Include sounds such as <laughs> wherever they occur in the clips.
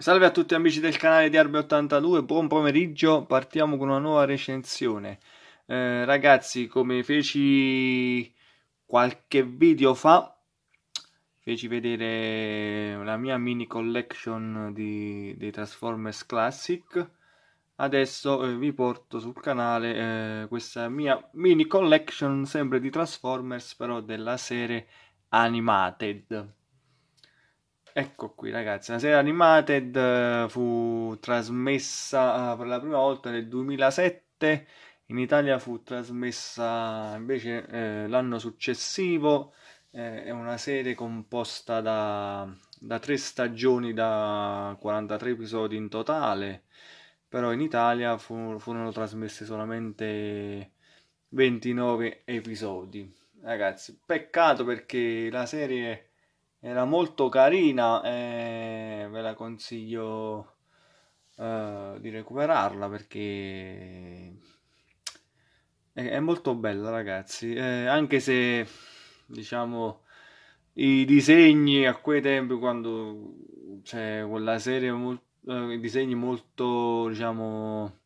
Salve a tutti amici del canale di Arbe82, buon pomeriggio, partiamo con una nuova recensione. Eh, ragazzi, come feci qualche video fa, feci vedere la mia mini collection di, dei Transformers Classic. Adesso eh, vi porto sul canale eh, questa mia mini collection sempre di Transformers, però della serie Animated Ecco qui ragazzi, la serie Animated eh, fu trasmessa eh, per la prima volta nel 2007, in Italia fu trasmessa invece eh, l'anno successivo, eh, è una serie composta da, da, tre stagioni da 43 episodi in totale, però in Italia fu, furono trasmessi solamente 29 episodi. Ragazzi, peccato perché la serie era molto carina e ve la consiglio eh, di recuperarla perché è, è molto bella ragazzi eh, anche se diciamo i disegni a quei tempi quando c'è cioè, quella serie molto, eh, disegni molto diciamo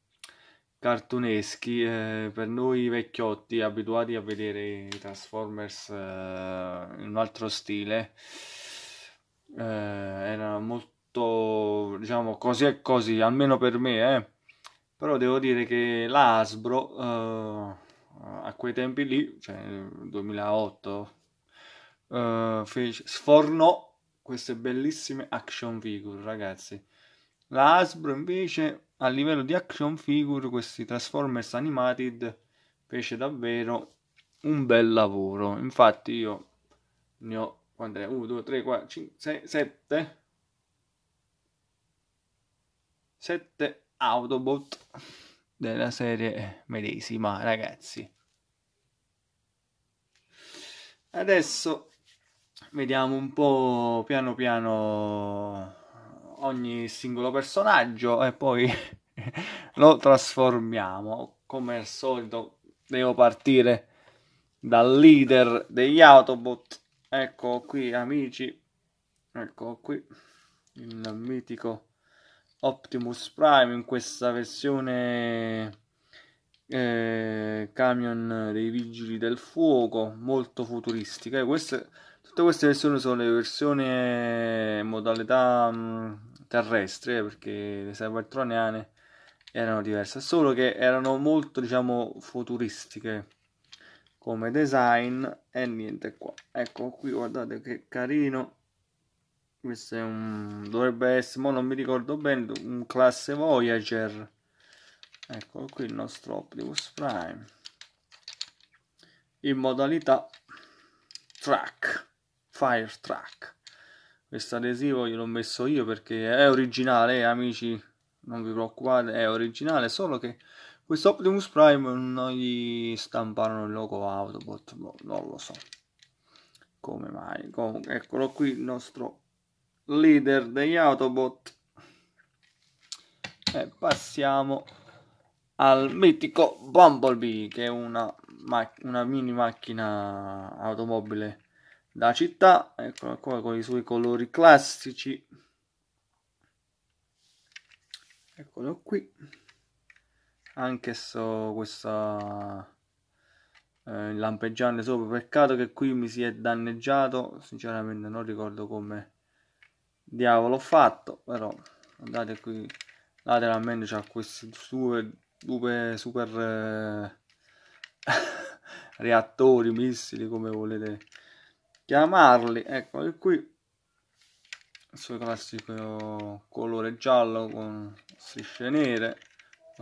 cartuneschi eh, per noi vecchiotti abituati a vedere i Transformers eh, in un altro stile eh, era molto diciamo così e così almeno per me eh. però devo dire che la Hasbro eh, a quei tempi lì cioè nel 2008 eh, fece, sfornò queste bellissime action figure ragazzi la Hasbro invece a livello di action figure questi Transformers Animated fece davvero un bel lavoro. Infatti io ne ho 1, 2, 3, 4, 5, 6, 7 7 Autobot della serie medesima, ragazzi. Adesso vediamo un po' piano piano ogni singolo personaggio e poi <laughs> lo trasformiamo. Come al solito devo partire dal leader degli Autobot. Ecco qui amici, ecco qui il mitico Optimus Prime in questa versione eh, camion dei vigili del fuoco molto futuristica e eh, queste, tutte queste versioni sono le versioni eh, modalità mh, mm, terrestre eh, perché le cybertroniane erano diverse, solo che erano molto diciamo futuristiche come design e niente qua. Ecco qui guardate che carino. Questo è un dovrebbe essere, ma non mi ricordo bene, un classe Voyager. Ecco qui il nostro Optimus Prime in modalità track, fire track questo adesivo gliel'ho messo io perché è originale eh, amici non vi preoccupate è originale solo che questo Optimus Prime non gli stamparono il logo Autobot no, boh, non lo so come mai comunque eccolo qui il nostro leader degli Autobot e passiamo al mitico Bumblebee che è una, una mini macchina automobile la città, eccola qua con i suoi colori classici, eccolo qui, anche so questa eh, lampeggiante sopra, peccato che qui mi si è danneggiato, sinceramente non ricordo come diavolo ho fatto, però andate qui lateralmente c'ha questi due, due super eh, <laughs> reattori, missili come volete chiamarli eccoli qui il suo classico colore giallo con strisce nere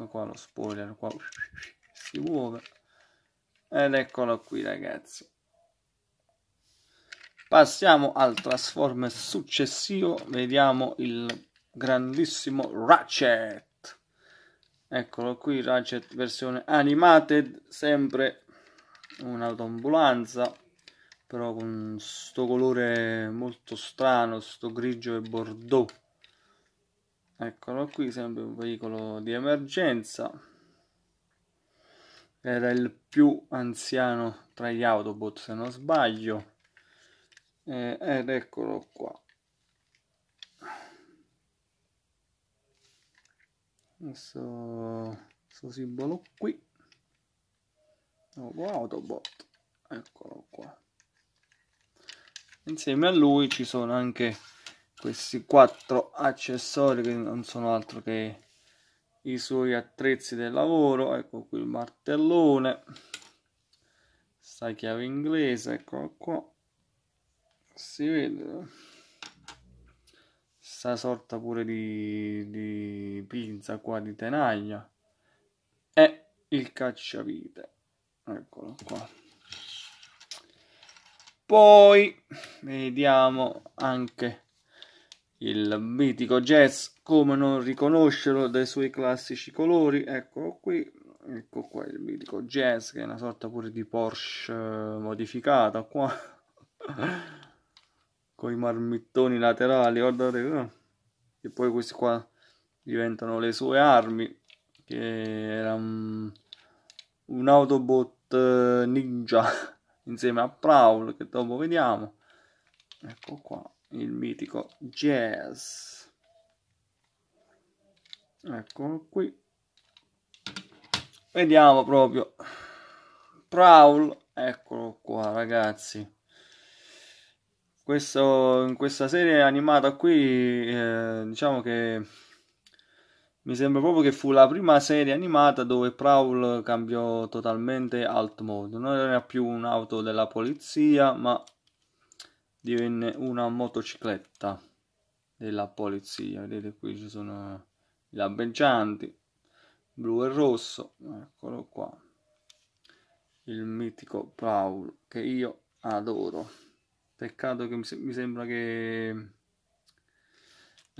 qua lo spoiler qua si muove ed eccolo qui ragazzi passiamo al transform successivo vediamo il grandissimo ratchet eccolo qui ratchet versione animated sempre un'autoambulanza però con sto colore molto strano, sto grigio e bordeaux. Eccolo qui, sempre un veicolo di emergenza. Era il più anziano tra gli Autobot, se non sbaglio. Eh, ed eccolo qua. Questo, questo simbolo qui. Nuovo oh, Autobot. Eccolo qua insieme a lui ci sono anche questi quattro accessori che non sono altro che i suoi attrezzi del lavoro ecco qui il martellone sta chiave inglese ecco qua si vede sta sorta pure di, di pinza qua di tenaglia e il cacciavite eccolo qua poi vediamo anche il mitico jazz, come non riconoscerlo dai suoi classici colori, eccolo qui, ecco qua il mitico jazz che è una sorta pure di Porsche eh, modificata qua, <laughs> con i marmittoni laterali, guardate, eh. e poi questi qua diventano le sue armi, che era un, un Autobot eh, ninja <laughs> insieme a Prowl che dopo vediamo ecco qua il mitico Jazz eccolo qui vediamo proprio Prowl eccolo qua ragazzi Questo, in questa serie animata qui eh, diciamo che mi sembra proprio che fu la prima serie animata dove Prowl cambiò totalmente alt mode. Non era più un'auto della polizia, ma divenne una motocicletta della polizia. Vedete qui ci sono i lampeggianti, blu e rosso, eccolo qua. Il mitico Prowl che io adoro. Peccato che mi sembra che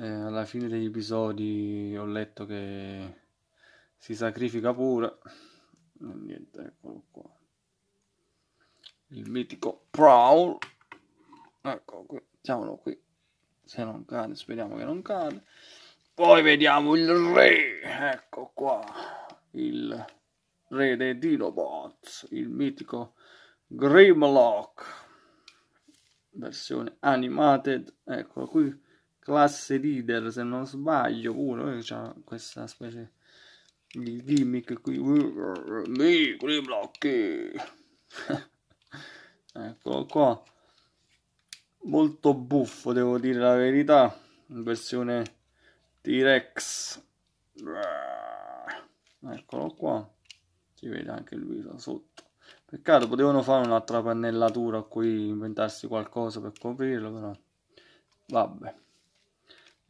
eh, alla fine degli episodi ho letto che si sacrifica pure eh, niente eccolo qua il mitico Prowl eccolo qui mettiamolo qui se non cade speriamo che non cade poi vediamo il re ecco qua il re dei Dinobots il mitico Grimlock versione animated eccolo qui classe leader se non sbaglio pure c'ha questa specie di gimmick qui mi i blocchi <laughs> eccolo qua molto buffo devo dire la verità in versione T-Rex eccolo qua si vede anche lui da sotto peccato potevano fare un'altra pannellatura qui inventarsi qualcosa per coprirlo però vabbè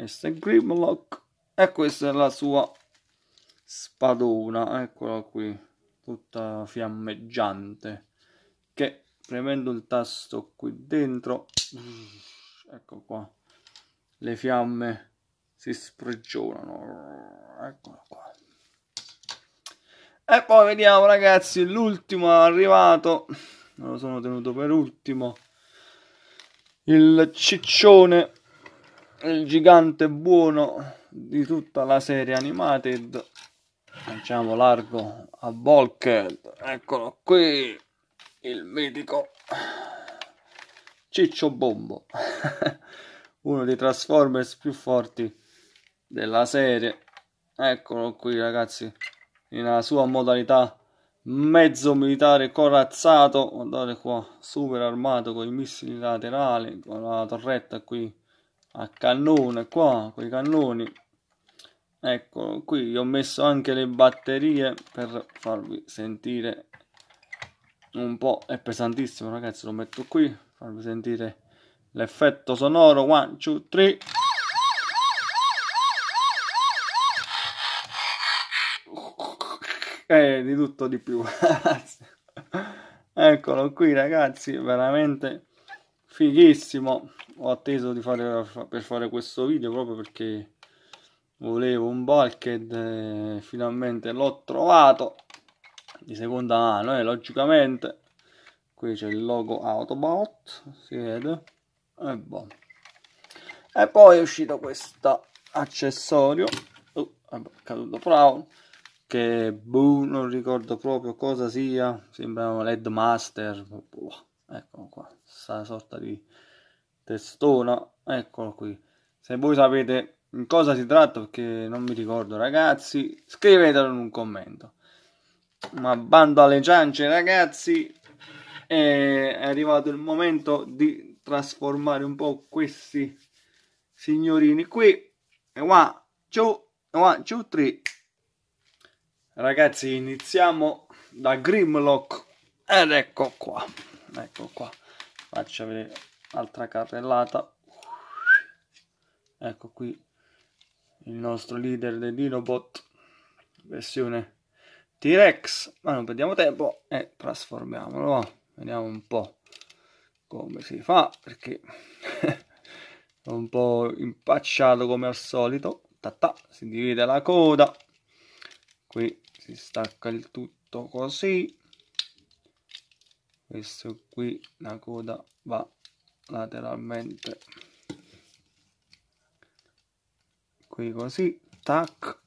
questo è Grimlock e ecco, questa è la sua spadona eccola qui tutta fiammeggiante che premendo il tasto qui dentro ecco qua le fiamme si sprigionano eccola qua e poi vediamo ragazzi l'ultimo è arrivato me lo sono tenuto per ultimo il ciccione il gigante buono di tutta la serie animated facciamo largo a Bulkhead eccolo qui il mitico Ciccio Bombo <laughs> uno dei Transformers più forti della serie eccolo qui ragazzi nella sua modalità mezzo militare corazzato guardate qua super armato con i missili laterali con la torretta qui a cannone qua con i cannoni ecco qui ho messo anche le batterie per farvi sentire un po' è pesantissimo ragazzi lo metto qui farvi sentire l'effetto sonoro 1 2 3 e di tutto di più <laughs> eccolo qui ragazzi veramente fighissimo ho atteso di fare per fare questo video proprio perché volevo un bulkhead eh, finalmente l'ho trovato di seconda mano eh, logicamente qui c'è il logo Autobot si vede e, boh. e poi è uscito questo accessorio uh, è caduto Brown che boh, non ricordo proprio cosa sia sembrano LED Master boh, ecco qua questa sorta di testona eccolo qui se voi sapete in cosa si tratta perché non mi ricordo ragazzi scrivetelo in un commento ma bando alle ciance ragazzi è arrivato il momento di trasformare un po' questi signorini qui e one two one two three ragazzi iniziamo da Grimlock ed ecco qua ecco qua faccio vedere altra carrellata ecco qui il nostro leader del Dinobot versione T-Rex ma non perdiamo tempo e trasformiamolo vediamo un po' come si fa perché <laughs> è un po' impacciato come al solito ta -ta, si divide la coda qui si stacca il tutto così questo qui la coda va lateralmente qui così tac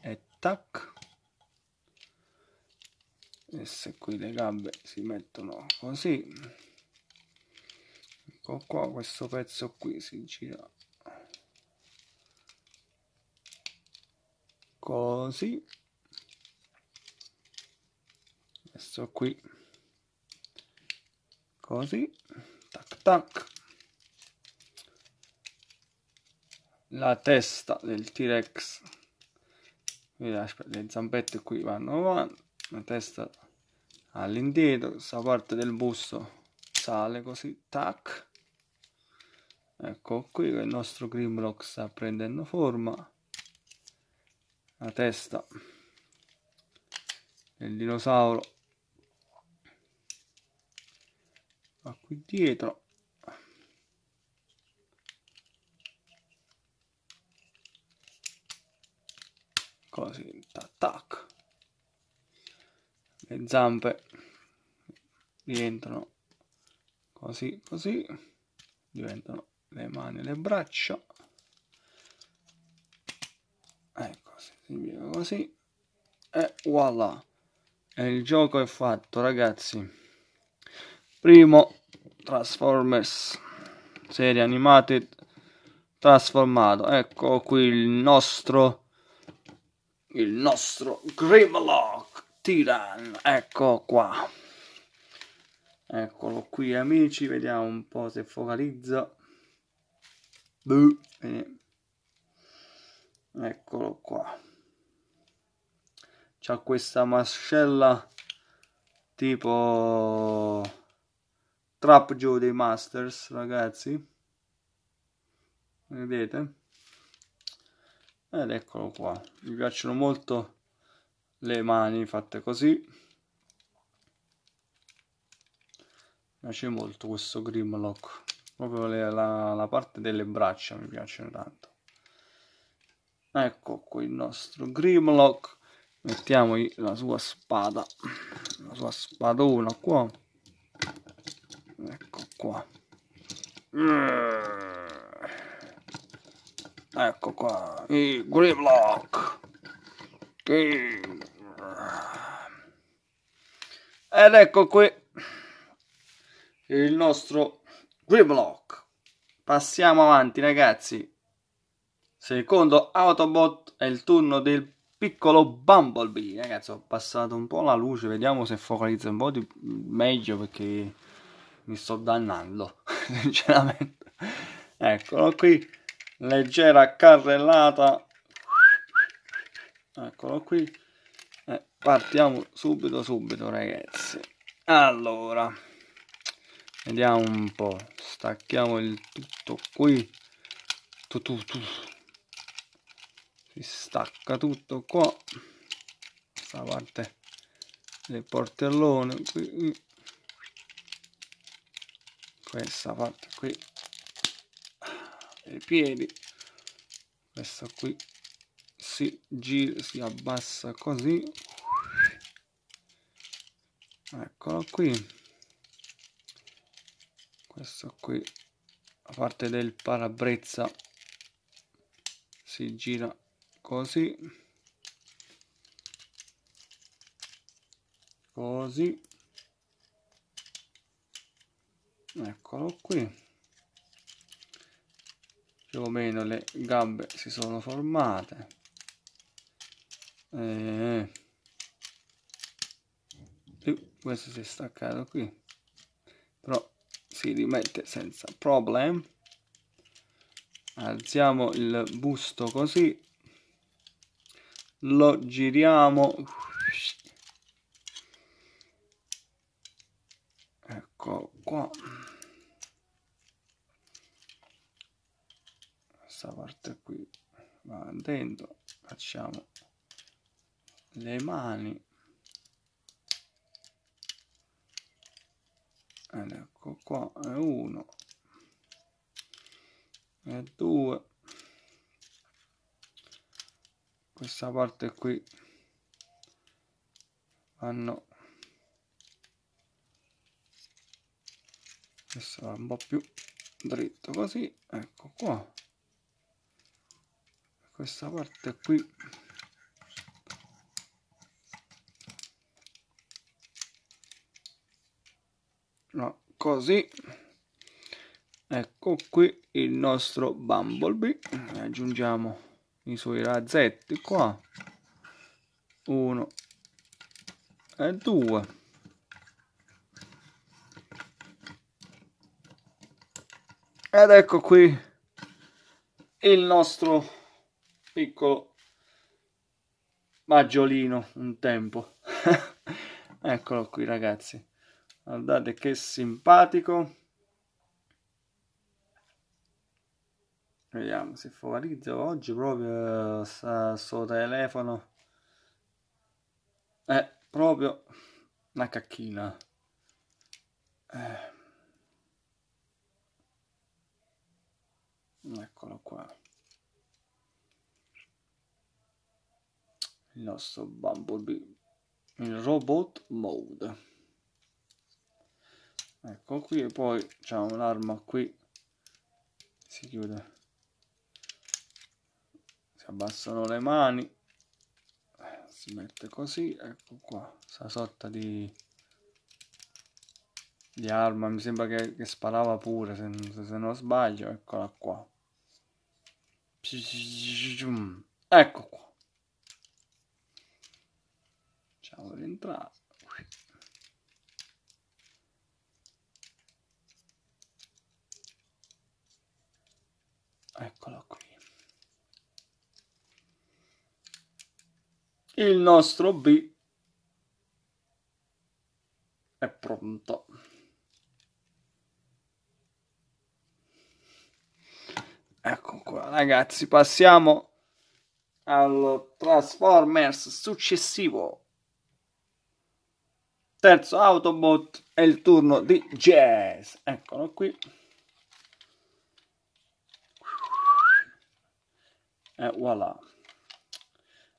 e tac queste qui le gambe si mettono così ecco qua questo pezzo qui si gira così questo qui così tac tac la testa del T-Rex le zampette qui vanno avanti la testa all'indietro questa parte del busto sale così tac ecco qui il nostro Grimlock sta prendendo forma la testa del dinosauro va ah, qui dietro così tac le zampe rientrano così così diventano le mani e le braccia ecco si così e voilà e il gioco è fatto ragazzi Primo, Transformers, serie animate trasformato. Ecco qui il nostro, il nostro Grimlock Tiran, ecco qua. Eccolo qui amici, vediamo un po' se focalizza. eccolo qua c'ha questa mascella tipo trap joe dei masters ragazzi vedete ed eccolo qua mi piacciono molto le mani fatte così mi piace molto questo grimlock proprio le, la, la parte delle braccia mi piace tanto ecco qui il nostro grimlock mettiamo la sua spada la sua spadona qua qua mm. ecco qua i Grimlock ed ecco qui il nostro Grimlock passiamo avanti ragazzi secondo Autobot è il turno del piccolo Bumblebee ragazzi ho passato un po' la luce vediamo se focalizza un po' di meglio perché mi sto dannando, <laughs> sinceramente. Eccolo qui, leggera carrellata. Eccolo qui. Eh, partiamo subito, subito, ragazzi. Allora, vediamo un po'. Stacchiamo il tutto qui. Tutto, tutto. Si stacca tutto qua. Questa parte del portellone. Qui, questa parte qui per i piedi questa qui si gira si abbassa così eccolo qui questo qui la parte del parabrezza si gira così così eccolo qui più o meno le gambe si sono formate e... Eh. questo si è staccato qui però si rimette senza problem alziamo il busto così lo giriamo eccolo qua porta qui va dentro facciamo le mani ed ecco qua è uno e due questa parte qui vanno questo va un po' più dritto così ecco qua questa parte qui no, così ecco qui il nostro bumblebee aggiungiamo i suoi razzetti qua uno e due ed ecco qui il nostro piccolo maggiolino un tempo <laughs> eccolo qui ragazzi guardate che simpatico vediamo se focalizza oggi proprio eh, sta suo telefono è eh, proprio una cacchina eh. eccolo qua il nostro Bumblebee in robot mode ecco qui e poi c'è un'arma qui si chiude si abbassano le mani si mette così ecco qua questa sorta di di arma mi sembra che, che sparava pure se, se, non sbaglio eccola qua ecco qua facciamo rientrare eccolo qui il nostro B è pronto ecco qua ragazzi passiamo al Transformers successivo terzo Autobot è il turno di Jazz. Eccolo qui. E voilà.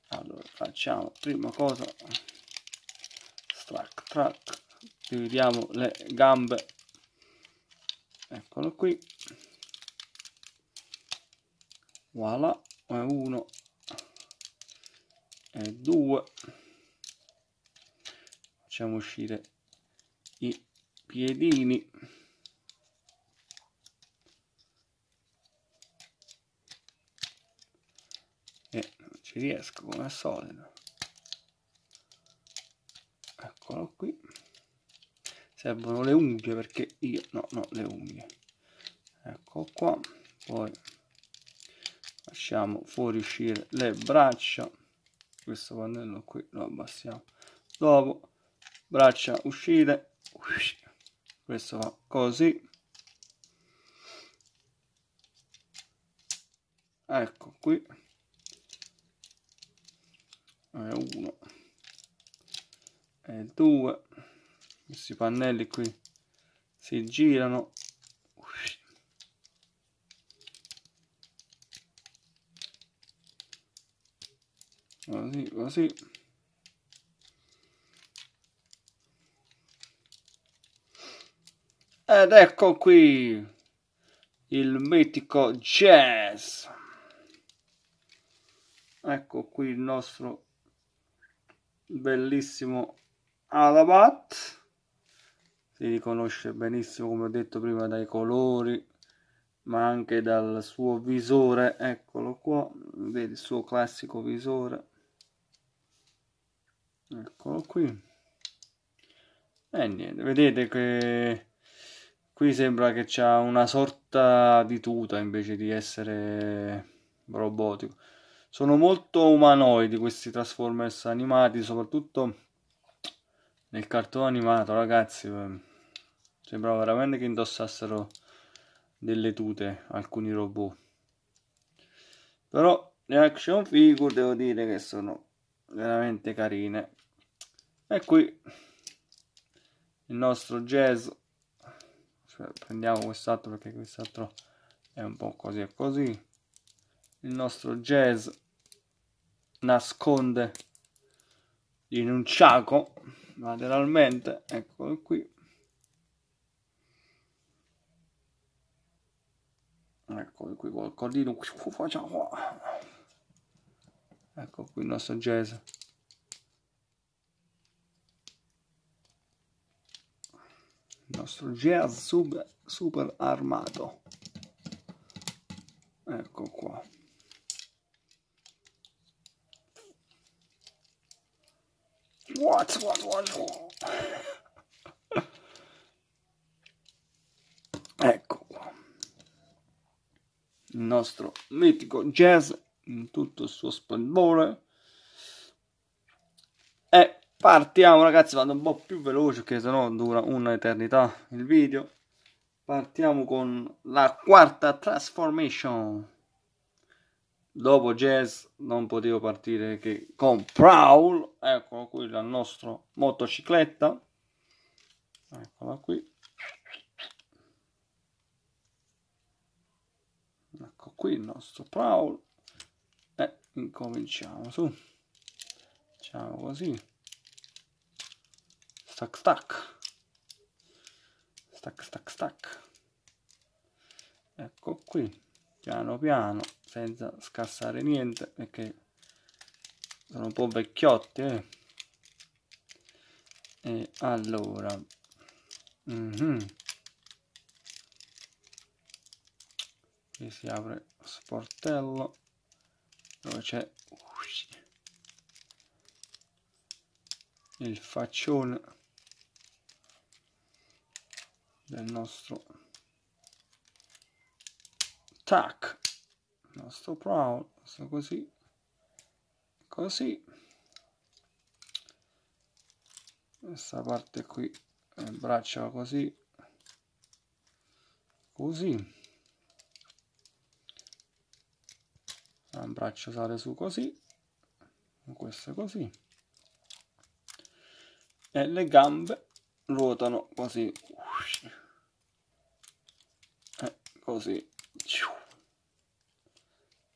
Allora, facciamo prima cosa strack track dividiamo le gambe eccolo qui voilà uno e due facciamo uscire i piedini e ci riesco come al solito eccolo qui servono le unghie perché io no no le unghie ecco qua poi lasciamo fuori uscire le braccia questo pannello qui lo abbassiamo dopo braccia uscire questo va così ecco qui e uno e due questi pannelli qui si girano così così Ed ecco qui il mitico jazz. Ecco qui il nostro bellissimo Alabat. Si riconosce benissimo, come ho detto prima, dai colori, ma anche dal suo visore. Eccolo qua, vedi il suo classico visore. Eccolo qui. E niente, vedete che Qui sembra che c'ha una sorta di tuta invece di essere robotico. Sono molto umanoidi questi Transformers animati, soprattutto nel cartone animato, ragazzi. Eh, sembrava veramente che indossassero delle tute alcuni robot. Però le action figure devo dire che sono veramente carine. E qui il nostro jazz cioè, prendiamo quest'altro perché quest'altro è un po' così e così il nostro jazz nasconde in un ciaco lateralmente eccolo qui eccolo qui col cordino ecco qui il nostro jazz il nostro jazz sub, super armato ecco qua what what what, what? <laughs> ecco qua il nostro mitico jazz in tutto il suo splendore e Partiamo ragazzi, vado un po' più veloce che sennò dura un'eternità il video. Partiamo con la quarta transformation. Dopo Jazz non potevo partire che con Prowl, eccolo qui la nostra motocicletta. Eccola qui. Ecco qui il nostro Prowl. E eh, incominciamo su. Facciamo così. Stack, stack. Stack, stack, stack. Ecco qui. Piano piano, senza scassare niente, perché sono un po' vecchiotti, eh. E allora... Mm -hmm. Qui si apre lo sportello dove c'è il faccione del nostro tac il nostro proud nostro così così questa parte qui il eh, braccio così così un braccio sale su così questo così e le gambe ruotano così così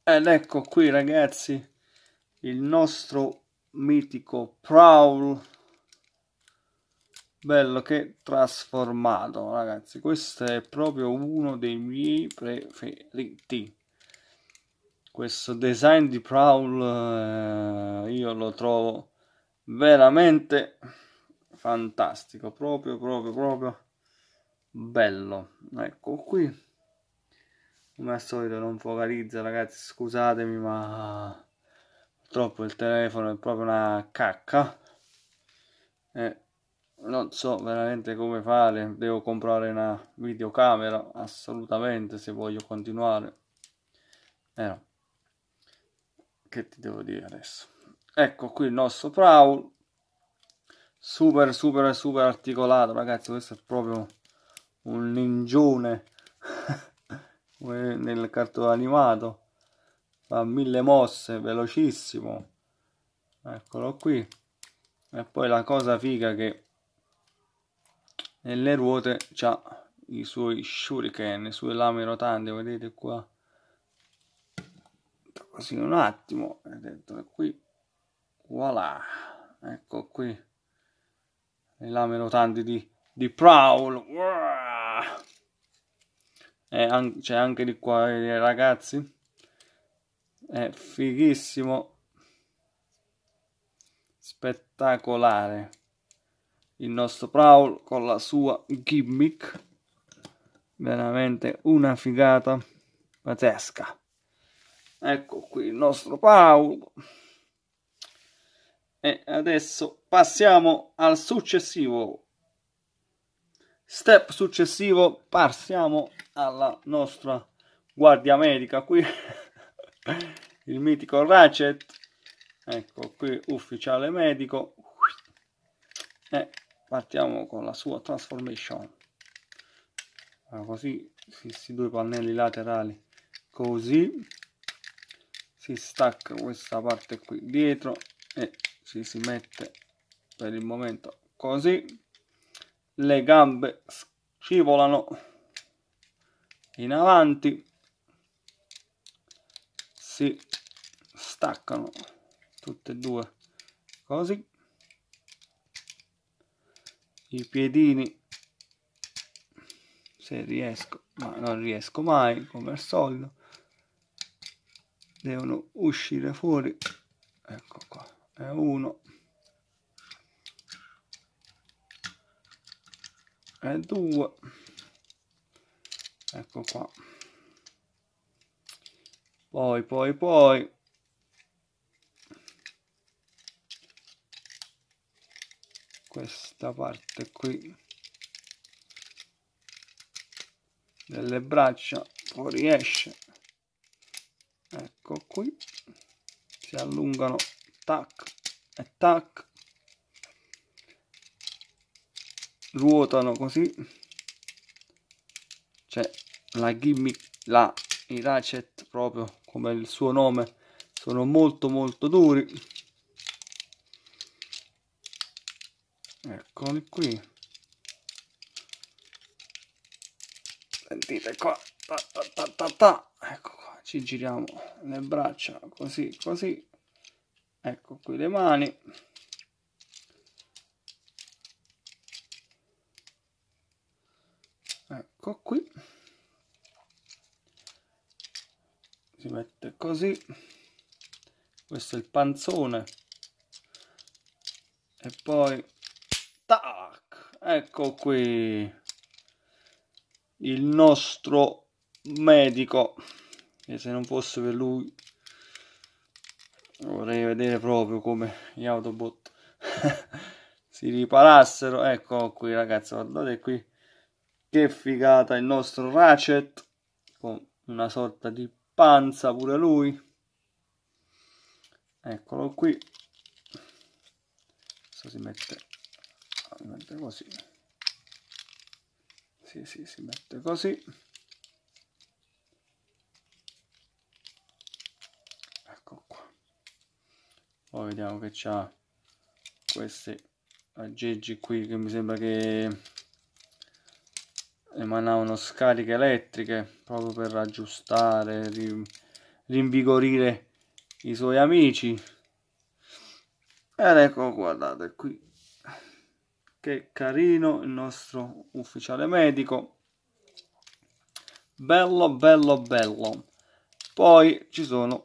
ed ecco qui ragazzi il nostro mitico Prowl bello che trasformato ragazzi questo è proprio uno dei miei preferiti questo design di Prowl eh, io lo trovo veramente fantastico proprio proprio proprio bello ecco qui come al solito non focalizza ragazzi scusatemi ma purtroppo il telefono è proprio una cacca e non so veramente come fare devo comprare una videocamera assolutamente se voglio continuare eh no. che ti devo dire adesso ecco qui il nostro prowl super super super articolato ragazzi questo è proprio un ningione <laughs> Eh, nel cartone animato fa mille mosse velocissimo eccolo qui e poi la cosa figa che nelle ruote c'ha i suoi shuriken le sue lame rotanti vedete qua così un attimo vedete qui voilà ecco qui le lame rotanti di, di Prowl wow! eh, c'è anche di qua eh, i ragazzi è fighissimo spettacolare il nostro Prowl con la sua gimmick veramente una figata pazzesca ecco qui il nostro Prowl e adesso passiamo al successivo step successivo passiamo alla nostra guardia medica qui <laughs> il mitico ratchet ecco qui ufficiale medico e partiamo con la sua transformation allora, così questi due pannelli laterali così si stacca questa parte qui dietro e ci si mette per il momento così le gambe scivolano in avanti, si staccano tutte e due così, i piedini se riesco, ma non riesco mai come al solito, devono uscire fuori, ecco qua, è uno, Eh, e 2 ecco qua poi poi poi questa parte qui delle braccia fuoriesce ecco qui si allungano tac e tac ruotano così c'è la gimmick la i ratchet proprio come il suo nome sono molto molto duri eccoli qui sentite qua ta, ta, ta, ta, ecco qua ci giriamo le braccia così così ecco qui le mani ecco qui si mette così questo è il panzone e poi tac ecco qui il nostro medico e se non fosse per lui vorrei vedere proprio come gli autobot <laughs> si riparassero ecco qui ragazzi guardate qui che figata il nostro Ratchet, con una sorta di panza pure lui. Eccolo qui. Questo si mette, si mette così. Sì, sì, si mette così. Ecco qua. Poi vediamo che c'ha questi aggeggi qui che mi sembra che emanavano scariche elettriche proprio per aggiustare, rinvigorire i suoi amici. Ed ecco, guardate qui, che carino il nostro ufficiale medico. Bello, bello, bello. Poi ci sono,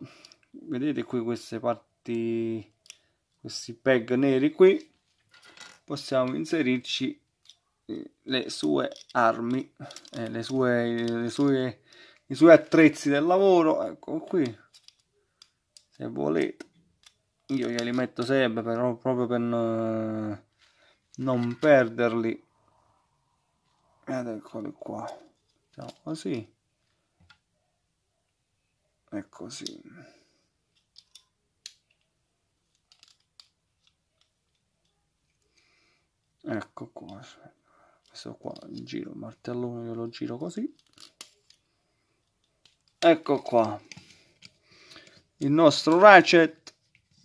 vedete qui queste parti, questi peg neri qui, possiamo inserirci le sue armi, eh, le sue, le sue, i suoi attrezzi del lavoro, ecco qui, se volete. Io glieli metto sempre, però proprio per non, non perderli. Ed eccoli qua. Facciamo così. E così. Ecco qua questo qua giro il martellone io lo giro così ecco qua il nostro ratchet <laughs>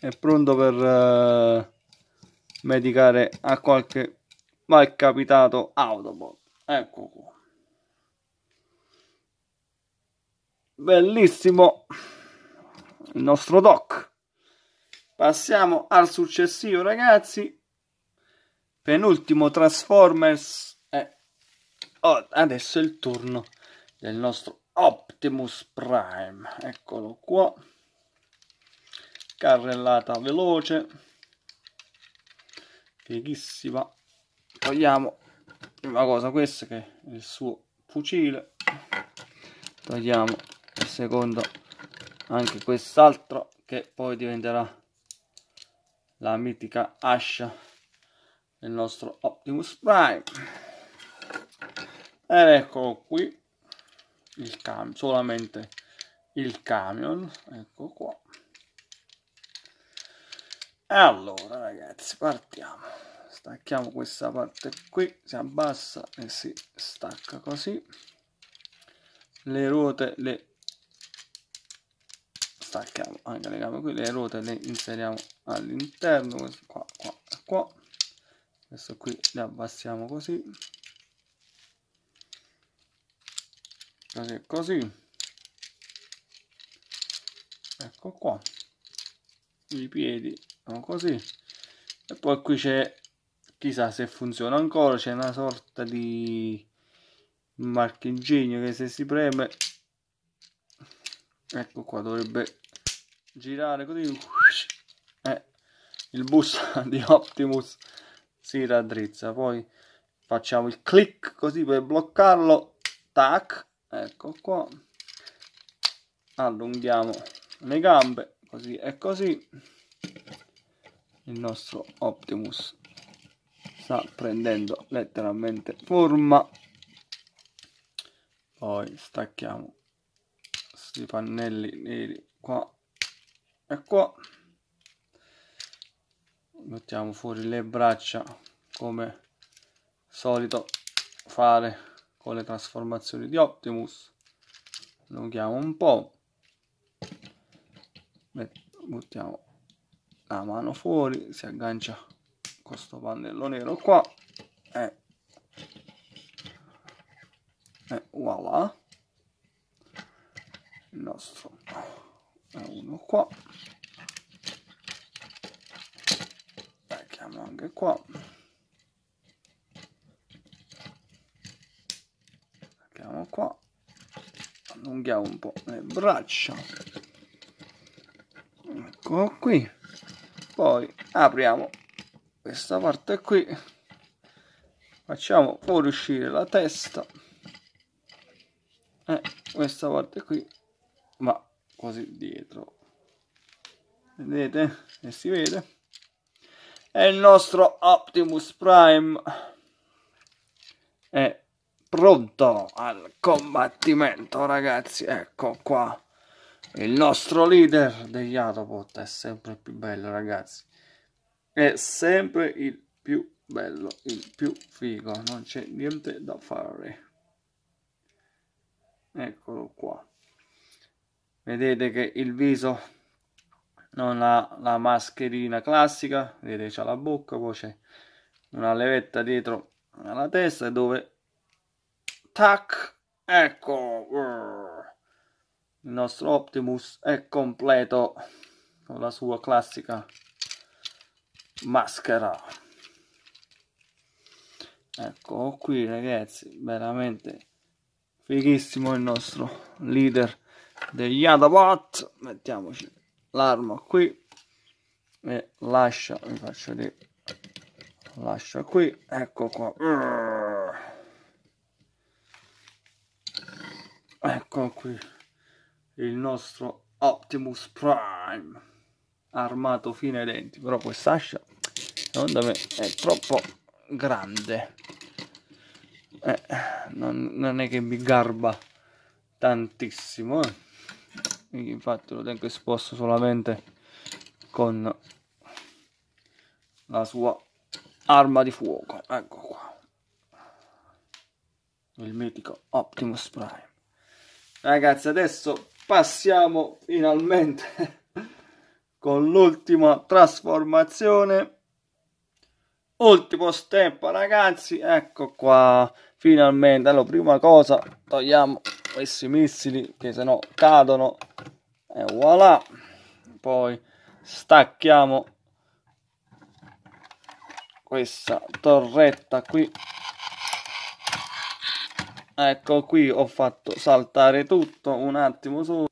è pronto per eh, medicare a qualche mal capitato autobot ecco qua bellissimo il nostro doc passiamo al successivo ragazzi penultimo Transformers. Eh. Oh, adesso è il turno del nostro Optimus Prime. Eccolo qua. Carrellata veloce. Fighissima. Togliamo prima cosa questo che è il suo fucile. Togliamo il secondo anche quest'altro che poi diventerà la mitica ascia il nostro Optimus Prime ed eccolo qui il camion solamente il camion ecco qua allora ragazzi partiamo stacchiamo questa parte qui si abbassa e si stacca così le ruote le stacchiamo anche le gambe qui le ruote le inseriamo all'interno qua qua qua adesso qui le abbassiamo così così così ecco qua i piedi sono così e poi qui c'è chissà se funziona ancora c'è una sorta di marchingegno che se si preme ecco qua dovrebbe girare così eh, il bus <laughs> di Optimus si raddrizza poi facciamo il click così per bloccarlo tac ecco qua allunghiamo le gambe così e così il nostro Optimus sta prendendo letteralmente forma poi stacchiamo questi pannelli neri qua e qua mettiamo fuori le braccia come solito fare con le trasformazioni di Optimus allunghiamo un po' buttiamo la mano fuori si aggancia questo pannello nero qua e, e voilà il nostro è uno qua mettiamo anche qua mettiamo qua allunghiamo un po' le braccia ecco qui poi apriamo questa parte qui facciamo fuoriuscire la testa e questa parte qui va così dietro vedete e si vede e il nostro Optimus Prime è pronto al combattimento ragazzi ecco qua il nostro leader degli Autobot è sempre il più bello ragazzi è sempre il più bello il più figo non c'è niente da fare eccolo qua vedete che il viso non ha la mascherina classica vedete c'è la bocca poi c'è una levetta dietro alla testa dove tac ecco il nostro Optimus è completo con la sua classica maschera ecco qui ragazzi veramente fighissimo il nostro leader degli Adabot mettiamoci l'arma qui e lascia vi faccio di lascia qui ecco qua ecco qui il nostro Optimus Prime armato fino ai denti però quest'ascia secondo me è troppo grande eh, non, non, è che mi garba tantissimo eh infatti lo tengo esposto solamente con la sua arma di fuoco ecco qua il mitico Optimus Prime ragazzi adesso passiamo finalmente <laughs> con l'ultima trasformazione ultimo step ragazzi ecco qua finalmente allora prima cosa togliamo questi missili che se no cadono e voilà poi stacchiamo questa torretta qui ecco qui ho fatto saltare tutto un attimo solo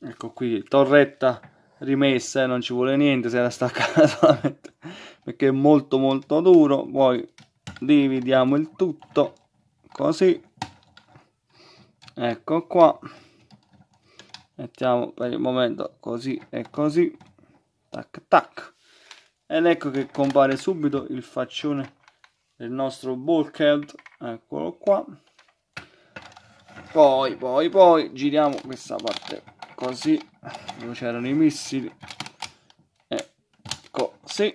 ecco qui torretta rimessa e eh, non ci vuole niente se la staccata <laughs> solamente perché è molto molto duro poi dividiamo il tutto così ecco qua mettiamo per il momento così e così tac tac ed ecco che compare subito il faccione del nostro bulkhead eccolo qua poi poi poi giriamo questa parte così dove c'erano i missili e così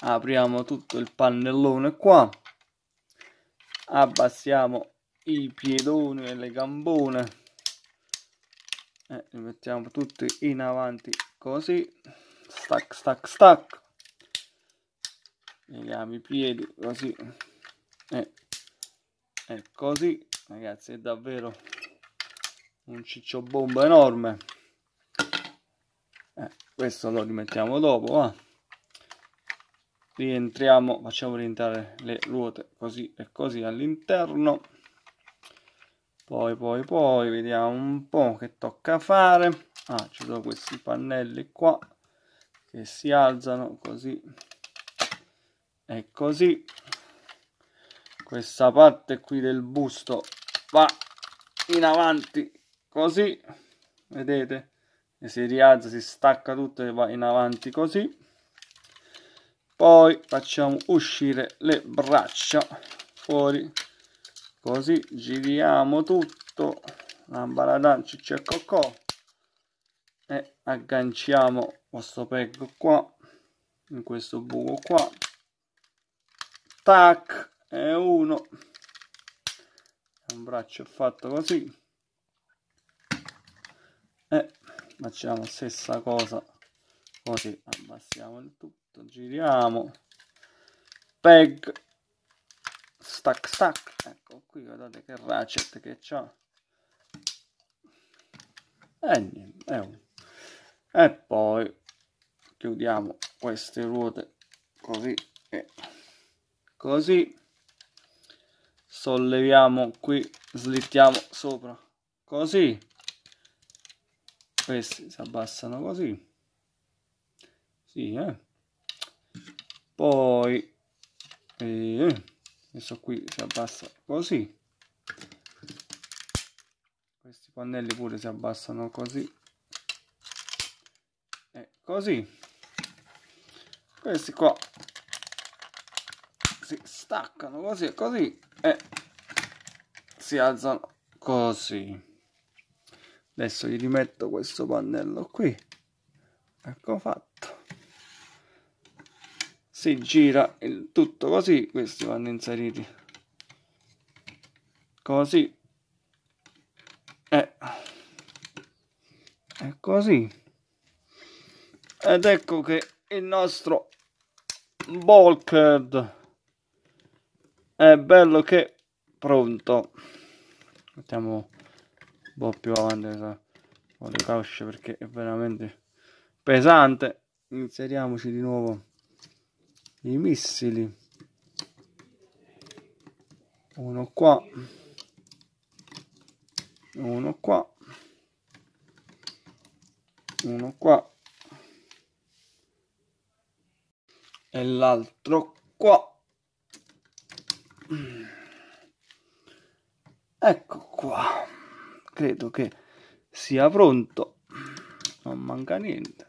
apriamo tutto il pannellone qua abbassiamo i piedoni e le gambone eh, li mettiamo tutti in avanti così stack stack stack leghiamo i piedi così e, eh, e così ragazzi è davvero un ciccio bomba enorme eh, questo lo rimettiamo dopo va. rientriamo facciamo rientrare le ruote così e così all'interno poi poi poi vediamo un po' che tocca fare ah ci sono questi pannelli qua che si alzano così e così questa parte qui del busto va in avanti così vedete e si rialza si stacca tutto e va in avanti così poi facciamo uscire le braccia fuori così giriamo tutto lambaladan cicciaccocco e agganciamo questo peg qua in questo buco qua tac e uno un braccio fatto così e facciamo la stessa cosa così abbassiamo il tutto giriamo peg stack stack ecco qui guardate che ratchet che c'ha e niente è un... e poi chiudiamo queste ruote così e così solleviamo qui slittiamo sopra così questi si abbassano così sì eh poi eh, eh adesso qui si abbassa così questi pannelli pure si abbassano così e così questi qua si staccano così e così e si alzano così adesso gli rimetto questo pannello qui ecco fatto si gira il tutto così questi vanno inseriti così e eh. così ed ecco che il nostro bulkhead è bello che pronto mettiamo un po' più avanti con le causce perché è veramente pesante inseriamoci di nuovo i missili uno qua uno qua uno qua e l'altro qua ecco qua credo che sia pronto non manca niente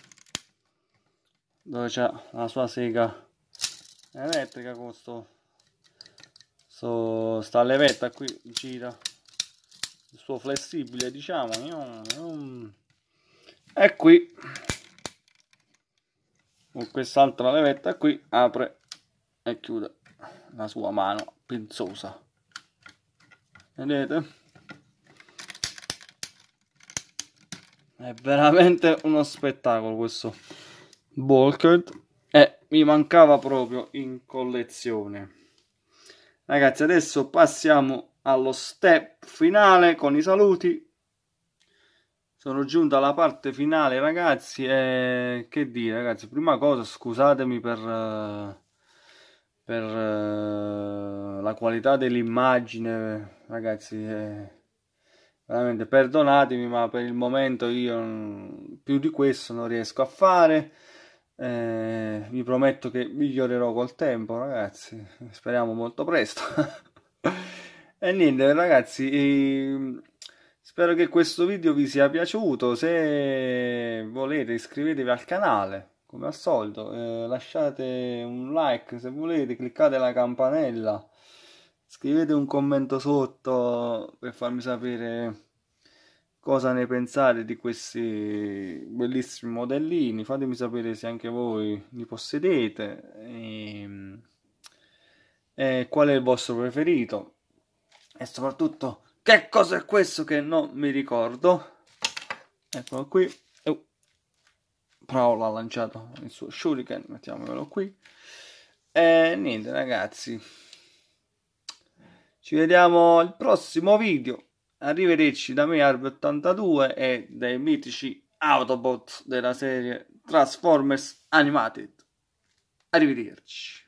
dove c'è la sua sega elettrica con sto, sto sta levetta qui gira il suo flessibile diciamo e qui con quest'altra levetta qui apre e chiude la sua mano pinzosa vedete è veramente uno spettacolo questo Bulked e eh, mi mancava proprio in collezione. Ragazzi, adesso passiamo allo step finale con i saluti. Sono giunto alla parte finale, ragazzi, e che dire, ragazzi, prima cosa scusatemi per eh, per eh, la qualità dell'immagine, ragazzi, è veramente perdonatemi, ma per il momento io mm, più di questo non riesco a fare. Eh, vi prometto che migliorerò col tempo, ragazzi. Speriamo molto presto. <laughs> e niente, ragazzi. E... Ehm, spero che questo video vi sia piaciuto, se volete iscrivetevi al canale, come al solito, eh, lasciate un like se volete, cliccate la campanella, scrivete un commento sotto per farmi sapere cosa ne pensate di questi bellissimi modellini fatemi sapere se anche voi li possedete e, ehm, e qual è il vostro preferito e soprattutto che cosa è questo che non mi ricordo eccolo qui oh. Paolo ha lanciato il suo shuriken mettiamolo qui e niente ragazzi ci vediamo al prossimo video Arrivederci da me Arb82 e dai mitici Autobots della serie Transformers Animated. Arrivederci.